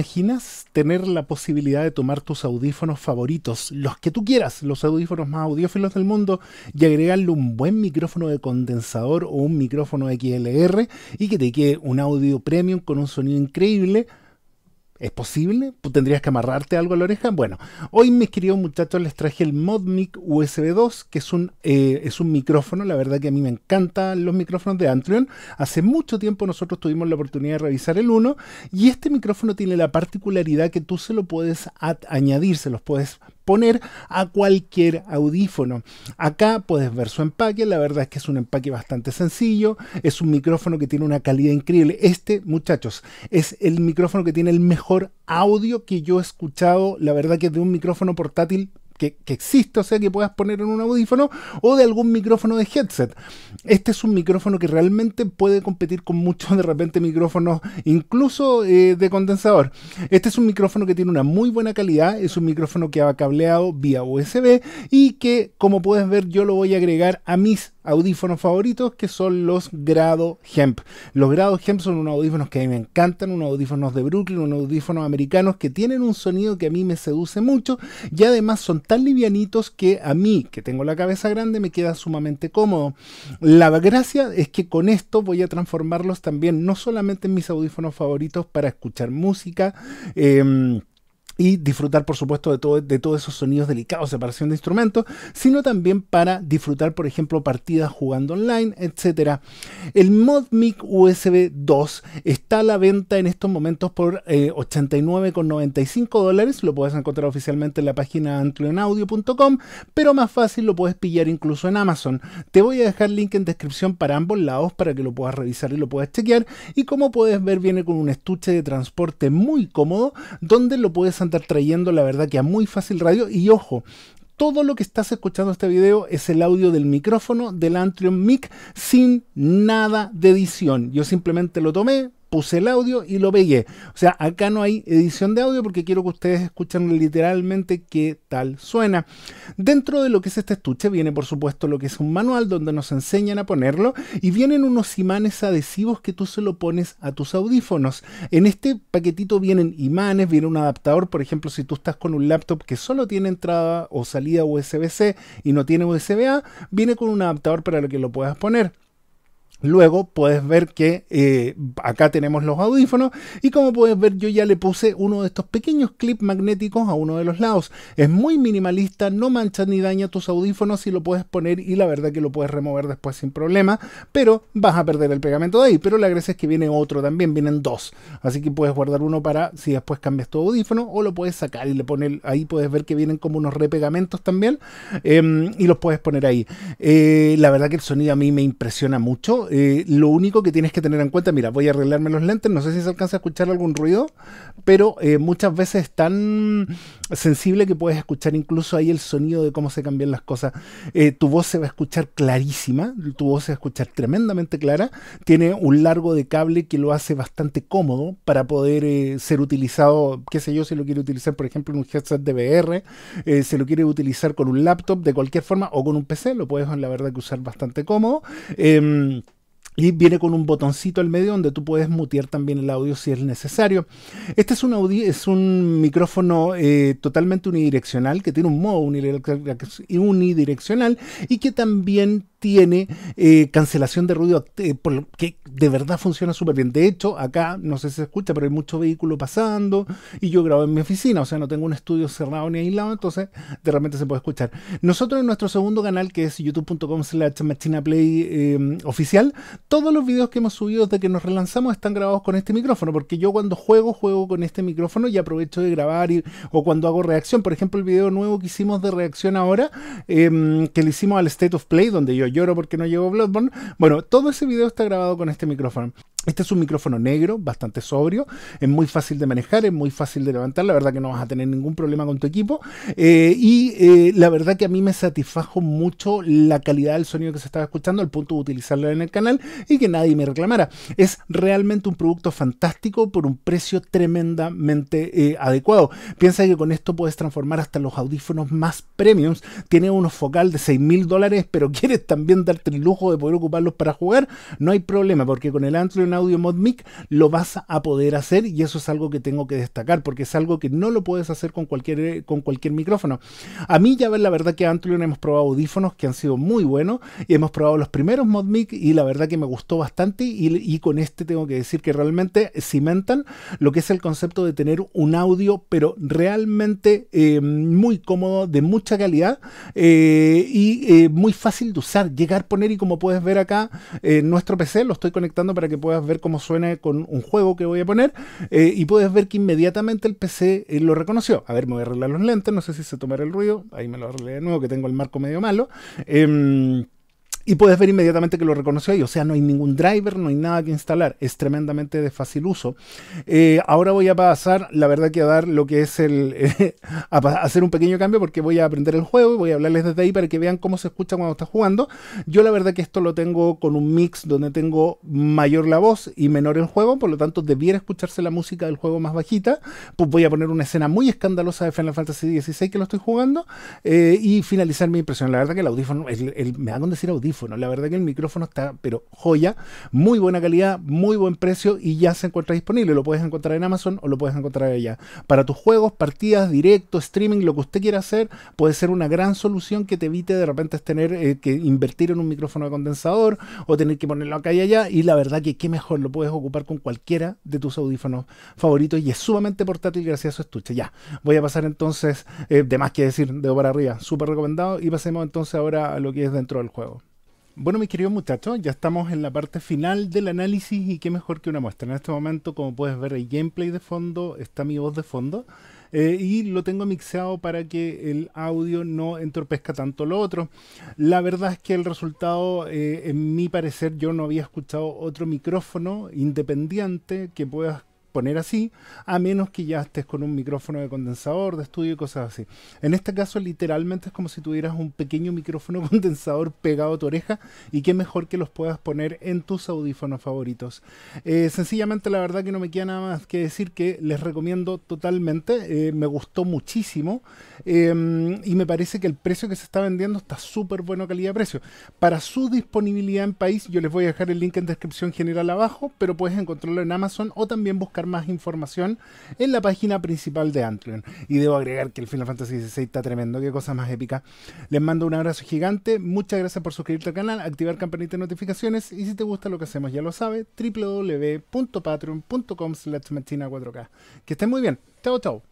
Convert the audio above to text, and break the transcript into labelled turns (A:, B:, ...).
A: imaginas tener la posibilidad de tomar tus audífonos favoritos, los que tú quieras, los audífonos más audiófilos del mundo, y agregarle un buen micrófono de condensador o un micrófono XLR y que te quede un audio premium con un sonido increíble? ¿Es posible? ¿Tendrías que amarrarte algo a la oreja? Bueno, hoy mis queridos muchachos les traje el ModMic USB 2, que es un, eh, es un micrófono, la verdad que a mí me encantan los micrófonos de Antreon. Hace mucho tiempo nosotros tuvimos la oportunidad de revisar el 1 y este micrófono tiene la particularidad que tú se lo puedes añadir, se los puedes poner a cualquier audífono. Acá puedes ver su empaque, la verdad es que es un empaque bastante sencillo, es un micrófono que tiene una calidad increíble. Este, muchachos, es el micrófono que tiene el mejor audio que yo he escuchado, la verdad que de un micrófono portátil que, existe, o sea, que puedas poner en un audífono o de algún micrófono de headset. Este es un micrófono que realmente puede competir con muchos de repente micrófonos, incluso eh, de condensador. Este es un micrófono que tiene una muy buena calidad, es un micrófono que va cableado vía USB y que, como puedes ver, yo lo voy a agregar a mis audífonos favoritos que son los Grado Hemp. Los Grado Hemp son unos audífonos que a mí me encantan, unos audífonos de Brooklyn, unos audífonos americanos que tienen un sonido que a mí me seduce mucho y además son tan livianitos que a mí, que tengo la cabeza grande, me queda sumamente cómodo. La gracia es que con esto voy a transformarlos también, no solamente en mis audífonos favoritos para escuchar música, eh, y disfrutar, por supuesto, de, todo, de todos esos sonidos delicados, separación de instrumentos, sino también para disfrutar, por ejemplo, partidas jugando online, etc. El ModMic USB 2 está a la venta en estos momentos por 89,95 eh, dólares. Lo puedes encontrar oficialmente en la página antleonaudio.com, pero más fácil lo puedes pillar incluso en Amazon. Te voy a dejar link en descripción para ambos lados para que lo puedas revisar y lo puedas chequear. Y como puedes ver, viene con un estuche de transporte muy cómodo donde lo puedes trayendo la verdad que a muy fácil radio. Y ojo, todo lo que estás escuchando este video es el audio del micrófono del Antrium Mic sin nada de edición. Yo simplemente lo tomé, puse el audio y lo pegué. O sea, acá no hay edición de audio porque quiero que ustedes escuchen literalmente qué tal suena. Dentro de lo que es este estuche viene por supuesto lo que es un manual donde nos enseñan a ponerlo y vienen unos imanes adhesivos que tú se lo pones a tus audífonos. En este paquetito vienen imanes, viene un adaptador, por ejemplo, si tú estás con un laptop que solo tiene entrada o salida USB-C y no tiene USB-A, viene con un adaptador para lo que lo puedas poner. Luego puedes ver que eh, acá tenemos los audífonos y como puedes ver yo ya le puse uno de estos pequeños clips magnéticos a uno de los lados. Es muy minimalista, no mancha ni daña tus audífonos y lo puedes poner y la verdad que lo puedes remover después sin problema, pero vas a perder el pegamento de ahí. Pero la gracia es que viene otro también, vienen dos. Así que puedes guardar uno para si después cambias tu audífono o lo puedes sacar y le pones ahí puedes ver que vienen como unos repegamentos también em, y los puedes poner ahí. Eh, la verdad que el sonido a mí me impresiona mucho. Eh, lo único que tienes que tener en cuenta, mira, voy a arreglarme los lentes, no sé si se alcanza a escuchar algún ruido, pero eh, muchas veces es tan sensible que puedes escuchar incluso ahí el sonido de cómo se cambian las cosas. Eh, tu voz se va a escuchar clarísima, tu voz se va a escuchar tremendamente clara, tiene un largo de cable que lo hace bastante cómodo para poder ser utilizado, qué sé yo, si lo quiere utilizar, por ejemplo, en un headset de VR, se lo quiere utilizar con un laptop de cualquier forma o con un PC, lo puedes la verdad que usar bastante cómodo. Em, y viene con un botoncito al medio donde tú puedes mutear también el audio si es necesario. Este es un, es un micrófono eh, totalmente unidireccional que tiene un modo unidireccional y que también tiene eh, cancelación de ruido eh, que de verdad funciona súper bien. De hecho, acá no sé si se escucha, pero hay mucho vehículo pasando y yo grabo en mi oficina, o sea, no tengo un estudio cerrado ni aislado, entonces de repente se puede escuchar. Nosotros en nuestro segundo canal, que es youtube.com slash play eh, oficial, todos los videos que hemos subido desde que nos relanzamos están grabados con este micrófono, porque yo cuando juego, juego con este micrófono y aprovecho de grabar o cuando hago reacción, por ejemplo, el video nuevo que hicimos de reacción ahora, em, que le hicimos al State of Play, donde yo lloro porque no llevo Bloodborne. Bueno, todo ese video está grabado con este micrófono. Este es un micrófono negro, bastante sobrio, es muy fácil de manejar, es muy fácil de levantar, la verdad que no vas a tener ningún problema con tu equipo. Eh, y eh, la verdad que a mí me satisfajo mucho la calidad del sonido que se estaba escuchando al punto de utilizarlo en el canal y que nadie me reclamara. Es realmente un producto fantástico por un precio tremendamente eh, adecuado. Piensa que con esto puedes transformar hasta los audífonos más premiums. Tiene unos focal de 6 mil dólares, pero quieres también darte el lujo de poder ocuparlos para jugar, no hay problema, porque con el Android Audio ModMic lo vas a poder hacer y eso es algo que tengo que destacar porque es algo que no lo puedes hacer con cualquier, eh, con cualquier micrófono. A mí ya ver la verdad que Antlion hemos probado audífonos que han sido muy buenos y hemos probado los primeros Mod Mic y la verdad que me gustó bastante y, con este tengo que decir que realmente cimentan lo que es el concepto de tener un audio pero realmente eh, muy cómodo, de mucha calidad eh, y muy fácil de usar, llegar, poner y como puedes ver acá, nuestro PC lo estoy conectando para que puedas ver cómo suena con un juego que voy a poner eh, y puedes ver que inmediatamente el PC eh, lo reconoció. A ver, me voy a arreglar los lentes, no sé si se tomará el ruido, ahí me lo arreglé de nuevo que tengo el marco medio malo. Em, y puedes ver inmediatamente que lo reconoció ahí. O sea, no hay ningún driver, no hay nada que instalar. Es tremendamente de fácil uso. Eh, ahora voy a pasar, la verdad que a dar lo que es el... hacer un pequeño cambio porque voy a aprender el juego y voy a hablarles desde ahí para que vean cómo se escucha cuando está jugando. Yo la verdad que esto lo tengo con un mix donde tengo mayor la voz y menor el juego, por lo tanto debiera escucharse la música del juego más bajita. Pues voy a poner una escena muy escandalosa de Final Fantasy XVI que lo estoy jugando eh, y finalizar mi impresión. La verdad que el audífono, el, el, me hagan decir audífono la verdad que el micrófono está, pero joya, muy buena calidad, muy buen precio y ya se encuentra disponible. Lo puedes encontrar en Amazon o lo puedes encontrar allá. Para tus juegos, partidas, directo, streaming, lo que usted quiera hacer, puede ser una gran solución que te evite de repente tener eh, que invertir en un micrófono de condensador o tener que ponerlo acá y allá. Y la verdad que qué mejor, lo puedes ocupar con cualquiera de tus audífonos favoritos y es sumamente portátil gracias a su estuche. Ya, voy a pasar entonces, eh, de más que decir, de para arriba, súper recomendado y pasemos entonces ahora a lo que es dentro del juego. Bueno, mi querido muchachos, ya estamos en la parte final del análisis y qué mejor que una muestra. En este momento, como puedes ver, hay gameplay de fondo, está mi voz de fondo eh, y lo tengo mixeado para que el audio no entorpezca tanto lo otro. La verdad es que el resultado, eh, en mi parecer, yo no había escuchado otro micrófono independiente que pueda poner así, a menos que ya estés con un micrófono de condensador, de estudio y cosas así. En este caso, literalmente es como si tuvieras un pequeño micrófono condensador pegado a tu oreja y qué mejor que los puedas poner en tus audífonos favoritos. Eh, sencillamente, la verdad que no me queda nada más que decir que les recomiendo totalmente, eh, me gustó muchísimo em, y me parece que el precio que se está vendiendo está súper bueno calidad-precio. Para su disponibilidad en país, yo les voy a dejar el link en descripción general abajo, pero puedes encontrarlo en Amazon o también buscar más información en la página principal de Antlion. Y debo agregar que el Final Fantasy XVI está tremendo, qué cosa más épica. Les mando un abrazo gigante, muchas gracias por suscribirte al canal, activar campanita de notificaciones y si te gusta lo que hacemos ya lo sabes, www.patreon.com slash 4K. Que estén muy bien, chao chao.